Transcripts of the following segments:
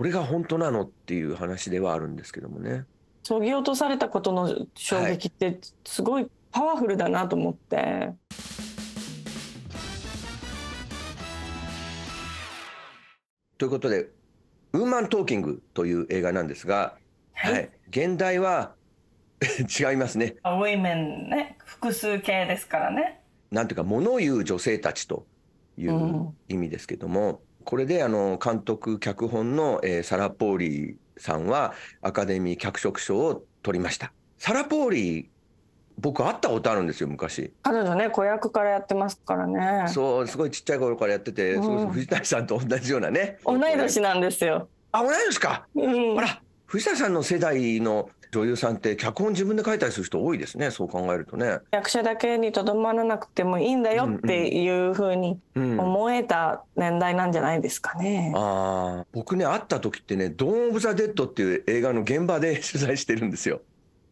これが本当なのっていう話ではあるんですけどもね。そぎ落とされたことの衝撃ってすごいパワフルだなと思って。はいということで「ウーマントーキング」という映画なんですが、はい、はい、現代は 違いますね。ウィメンね複数形ですからね。なんていうか物を言う女性たちという意味ですけども、これであの監督脚本の、えー、サラ・ポーリーさんはアカデミー脚色賞を取りましたサラ・ポーリー僕会ったことあるんですよ昔彼女ね子役からやってますからねそうすごいちっちゃい頃からやってて、うん、藤谷さんと同じようなね同い年なんですよあ同い年か、うん、ほら藤田さんの世代の女優さんって脚本自分で書いたりする人多いですねそう考えるとね役者だけにとどまらなくてもいいんだよっていうふうに思えた年代なんじゃないですかね、うんうん、ああ僕ね会った時ってね「ドーン・オブ・ザ・デッド」っていう映画の現場で 取材してるんですよ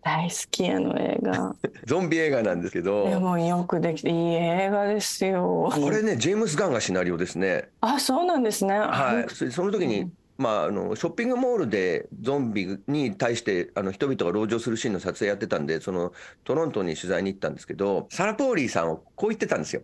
大好きあの映画 ゾンビ映画なんですけどでもよくできていい映画ですよこれねジェームス・ガンがシナリオですねあそうなんですねはいその時にまあ、あのショッピングモールでゾンビに対してあの人々が籠城するシーンの撮影やってたんでそのトロントに取材に行ったんですけどサラ・ポーリーさんをこう言ってたんですよ。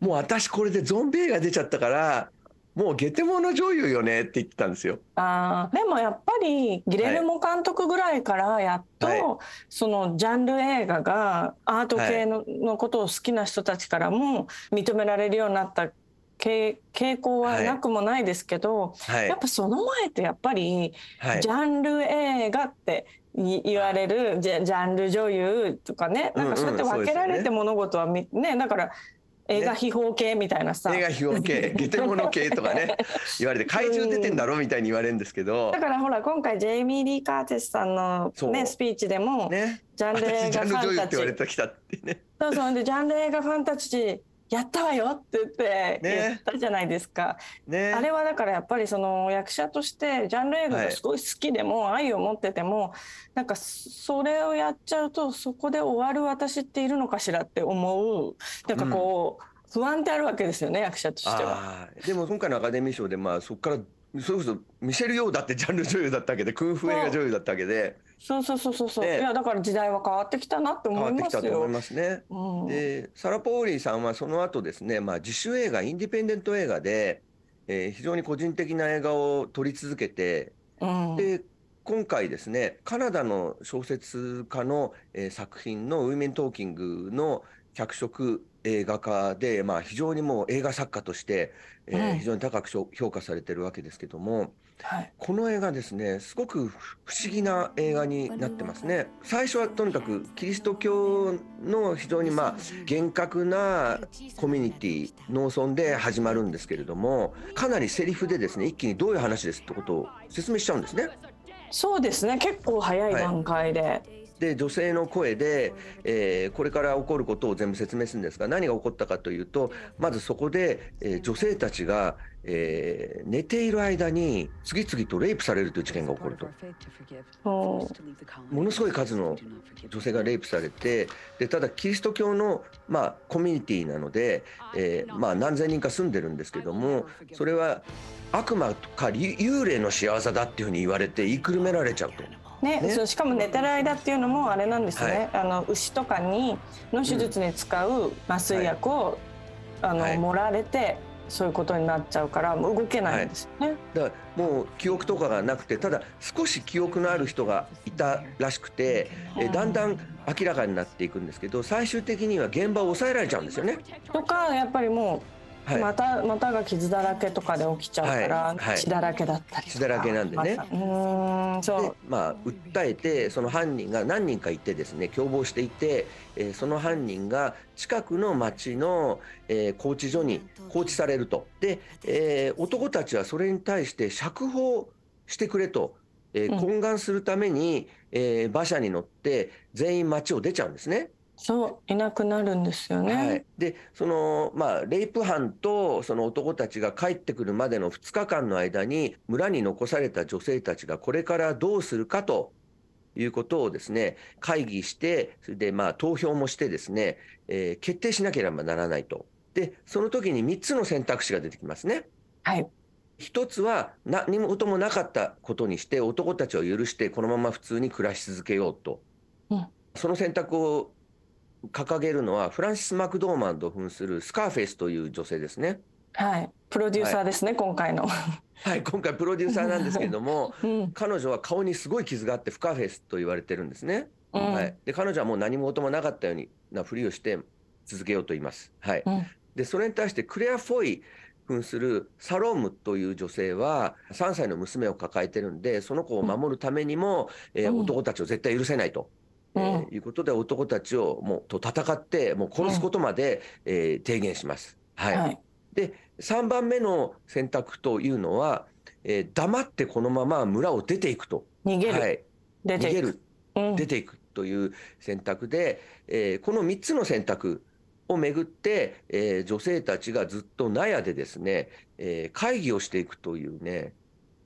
もう私これでゾンビ映画出ちゃったからもうゲテモノ女優よねって言ってたんですよ。あでもやっぱりギレルモ監督ぐらいからやっと、はい、そのジャンル映画がアート系のはい、のことを好きな人たちからも認められるようになった傾向はなくもないですけど、はい、やっぱその前ってやっぱり、はい、ジャンル映画って言われる、はい、ジャンル女優とかねなんかそうやって分けられて物事はね、うんうんね、だから映画秘宝系みたいなさ、ね、映画秘宝系ゲテモノ系とかね言われて怪獣出てんだろみたいに言われるんですけど、うん、だからほら今回ジェイミー・リー・カーテスさんの、ね、スピーチでも、ね、ジャンル映画ファンタジー。そうそうでジャンル映画ファンタジーやったわよって言って言ったじゃないですか、ねね、あれはだからやっぱりその役者としてジャンル映画がすごい好きでも、愛を持っててもなんかそれをやっちゃうとそこで終わる私っているのかしらって思うなんかこう、不安ってあるわけですよね役者としては。でも今回のアカデミー賞でまあそこからそれこそミシェル・ヨーだってジャンル女優だったわけでクンフ映画女優だったわけで。そうそうそうそうそいやだから時代は変わってきたなって思いますよ変わってきたと思いますね、うん、でサラ・ポーリーさんはその後ですね、まあ、自主映画インディペンデント映画で、えー、非常に個人的な映画を撮り続けて、うん、で今回ですねカナダの小説家の、えー、作品の「ウィメン・トーキングの」脚色映画化で、まあ、非常にもう映画作家として、えー、非常に高く評価されてるわけですけども、はい、この映画ですねすごく不思議な映画になってますね最初はとにかくキリスト教の非常にまあ厳格なコミュニティ農村で始まるんですけれどもかなりセリフでですね一気にどういう話ですってことを説明しちゃうんですねそうですね結構早い段階で、はいで女性の声で、えー、これから起こることを全部説明するんですが何が起こったかというとまずそこで、えー、女性たちが、えー、寝ている間に次々とレイプされるという事件が起こるとものすごい数の女性がレイプされてでただキリスト教の、まあ、コミュニティなので、えまあ、何千人か住んでるんですけどもそれは悪魔か幽霊の幸せだっていうふうに言われて言いくるめられちゃうと。ね、ね、しかも寝てる間っていうのもあれなんですね、はい、あの牛とかにの手術に使う麻酔薬を、うん、あの、はい、盛られてそういうことになっちゃうからもう動けないんですよね、はい、だからもう記憶とかがなくてただ少し記憶のある人がいたらしくて、えだんだん明らかになっていくんですけど最終的には現場を抑えられちゃうんですよね。とかやっぱりもうはい、またが傷だらけとかで起きちゃうから、はいはい、血だらけだったり血だらけなんでね、ま、うんそうまあ訴えてその犯人が何人かいてですね共謀していて、えー、その犯人が近くの町の、えー、拘置所に拘置されるとで、えー、男たちはそれに対して釈放してくれと、えー、懇願するために、うん、え馬車に乗って全員町を出ちゃうんですね。そういなくなるんですよね。はい、でそのまあレイプ犯とその男たちが帰ってくるまでの2日間の間に村に残された女性たちがこれからどうするかということをですね会議してそれでまあ投票もしてですね、えー、決定しなければならないと。でその時に3つの選択肢が出てきますね。はい一つは何事もなかったことにして男たちを許してこのまま普通に暮らし続けようと、うん、その選択を掲げるのはフランシス・マクドーマンド扮するスカーフェイスという女性ですね。はい、プロデューサーですね、はい、今回の。はい、今回プロデューサーなんですけれども、うん、彼女は顔にすごい傷があってスカーフェイスと言われてるんですね。はい、で彼女はもう何事もなかったようなふりをして続けようと言います。はい、うん、でそれに対してクレア・フォイ扮するサロームという女性は3歳の娘を抱えてるんでその子を守るためにも、えー、男たちを絶対許せないと。えー、いうことで男たちをもうと戦ってもう殺すことまで、ええ提言します。はい、はい、で3番目の選択というのは、えー、黙ってこのまま村を出ていくと逃げる、はい、出ていく出ていくという選択で、えー、この3つの選択をめぐって、えー、女性たちがずっと納屋でですね、えー、会議をしていくというね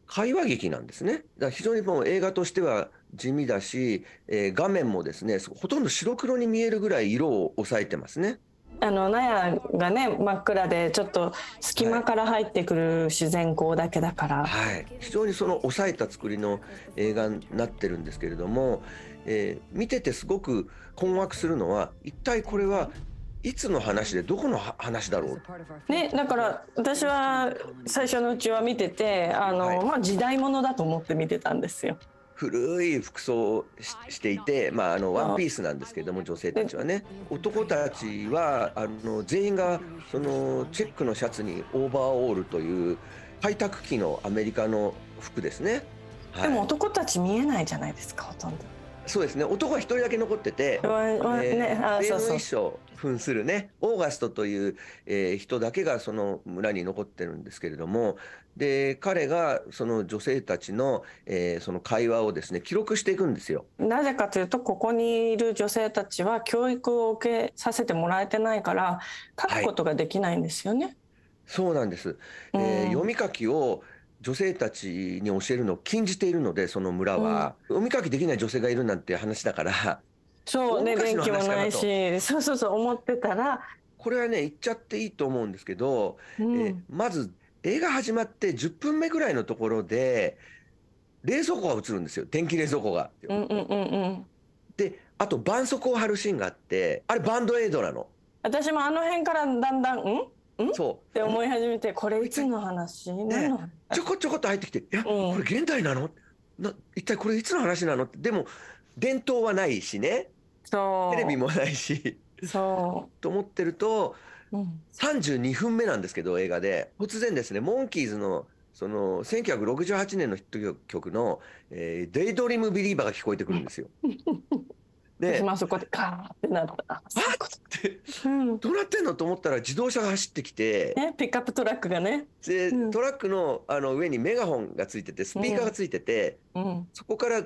会話劇なんですね。だ非常にもう映画としては地味だし、えー、画面もですねほとんど白黒に見えるぐらい色を抑えてますね。あの納屋がね真っ暗でちょっと隙間から入ってくる自然光だけだから、はい、はい、非常にその抑えた作りの映画になってるんですけれども、えー、見ててすごく困惑するのは一体これはいつの話でどこの話だろう、ね、だから私は最初のうちは見ててあの、はい、まあ、時代物だと思って見てたんですよ。古い服装をしていて、まあ、あのワンピースなんですけども女性たちはね男たちはあの全員がそのチェックのシャツにオーバーオールという開拓期のアメリカの服ですね、はい、でも男たち見えないじゃないですかほとんどそうですね男は一人だけ残ってて、ね、あそうそう衣装扮するね、オーガストという、えー、人だけがその村に残ってるんですけれども、で、彼がその女性たちの、えー、その会話をですね、記録していくんですよ。なぜかというと、ここにいる女性たちは教育を受けさせてもらえてないから、書くことができないんですよね。はい、そうなんです。うん、え読み書きを女性たちに教えるのを禁じているので、その村は。うん、読み書きできない女性がいるなんて話だから、そうね電気もないしそうそうそう思ってたらこれはね言っちゃっていいと思うんですけど、うん、えまず映画始まって10分目ぐらいのところで冷蔵庫が映るんですよ電気冷蔵庫が。うんうんうんうん、であと絆創膏を貼るシーンがあってあれバンドエイドなの。私もあの辺からだんだんんん」そうって思い始めてこれいつの話、ね、ちょこちょこっと入ってきて「いや、これ現代なのな一体これいつの話なの?」でも伝統はないしねそうテレビもないしそうと思ってると、うん、32分目なんですけど映画で突然ですねモンキーズのその1968年のヒット曲の「えー、デイドリームビリーバー」が聞こえてくるんですよ。で、まあ、そこでカーってなった。あって、うん、どうなってんのと思ったら自動車が走ってきて、ね、ピックアップトラックがね。で、うん、トラックのあの上にメガホンがついててスピーカーがついてて、うん、そこから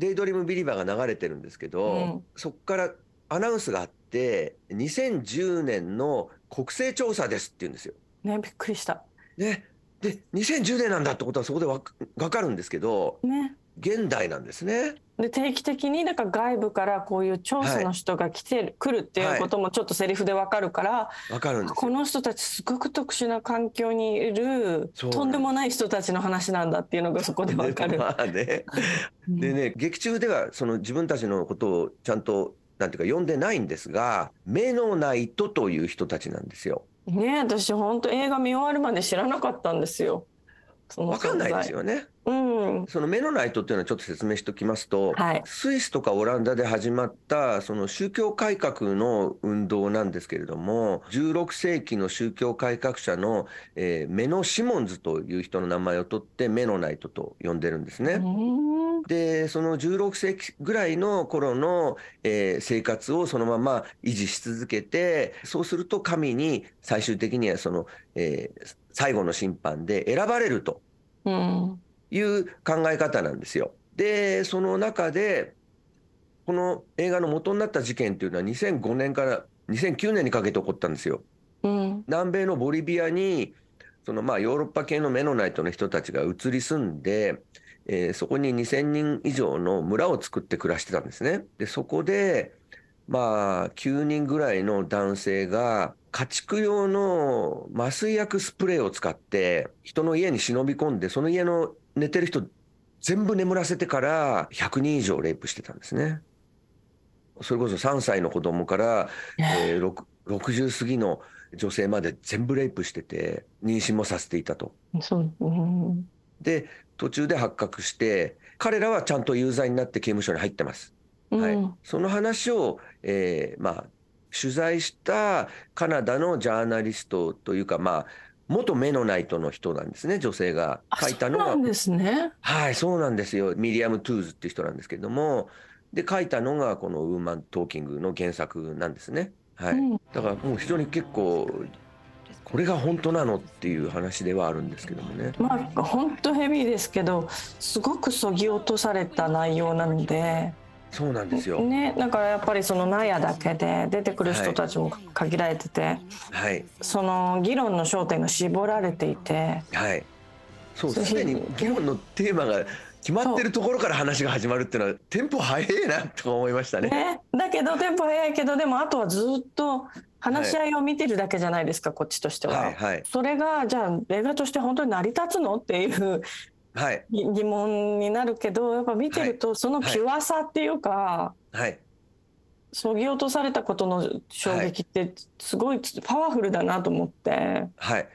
デイドリームビリバー」が流れてるんですけど、うん、そこからアナウンスがあって2010年の国勢調査ですって言うんですよ。ねびっくりした。ねで2010年なんだってことはそこでわかるんですけど、ね、現代なんですね。で定期的になんか外部からこういう調査の人が来てる、はい、来るっていうこともちょっとセリフでわかるから、わかるんですこの人たちすごく特殊な環境にいるとんでもない人たちの話なんだっていうのがそこでわかる。まあね、でね劇中ではその自分たちのことをちゃんとなんていうか読んでないんですが目のないとという人たちなんですよ。ね私本当映画見終わるまで知らなかったんですよ。わかんないですよね。うん、その目のナイトっていうのはちょっと説明しておきますと、はい、スイスとかオランダで始まったその宗教改革の運動なんですけれども16世紀の宗教改革者の、えー、メノ・シモンズという人の名前を取ってメノナイトと呼んでるんですね。でその16世紀ぐらいの頃の、えー、生活をそのまま維持し続けてそうすると神に最終的にはその、えー、最後の審判で選ばれるという考え方なんですよ。でその中でこの映画の元になった事件というのは2005年から2009年にかけて起こったんですよ。うん、南米のボリビアにそのまあヨーロッパ系のメノナイトの人たちが移り住んで、えー、そこに2,000人以上の村を作って暮らしてたんですね。でそこでまあ9人ぐらいの男性が家畜用の麻酔薬スプレーを使って人の家に忍び込んでその家の寝てる人全部眠らせてから100人以上レイプしてたんですね。それこそ3歳の子供から、えー、60過ぎの女性まで全部レイプしてて妊娠もさせていたと。で途中で発覚して彼らはちゃんと有罪になって刑務所に入ってます。はい、その話を、えーまあ、取材したカナダのジャーナリストというかまあ元メノナイトの人なんですね女性が書いたのがですねはいそうなんですよミディアム・トゥーズっていう人なんですけれどもで書いたのがこの「ウーマントーキング」の原作なんですね。はい、うん、だからもう非常に結構これが本当なのっていう話ではあるんですけどもね。まあ本当ヘビーですけどすごくそぎ落とされた内容なので。そうなんですよ、ね、だからやっぱりその納屋だけで出てくる人たちも限られてて、はい、その議論の焦点が絞られていて、はい、そうすでに議論のテーマが決まってるところから話が始まるっていうのはテンポ早いなと思いましたね、ね、だけどテンポ早いけどでもあとはずっと話し合いを見てるだけじゃないですか、はい、こっちとしては、はいはい、それがじゃあ映画として本当に成り立つのっていうはい、疑問になるけどやっぱ見てるとそのピュアさっていうか、はい、そぎ落とされたことの衝撃ってすごいパワフルだなと思って。はい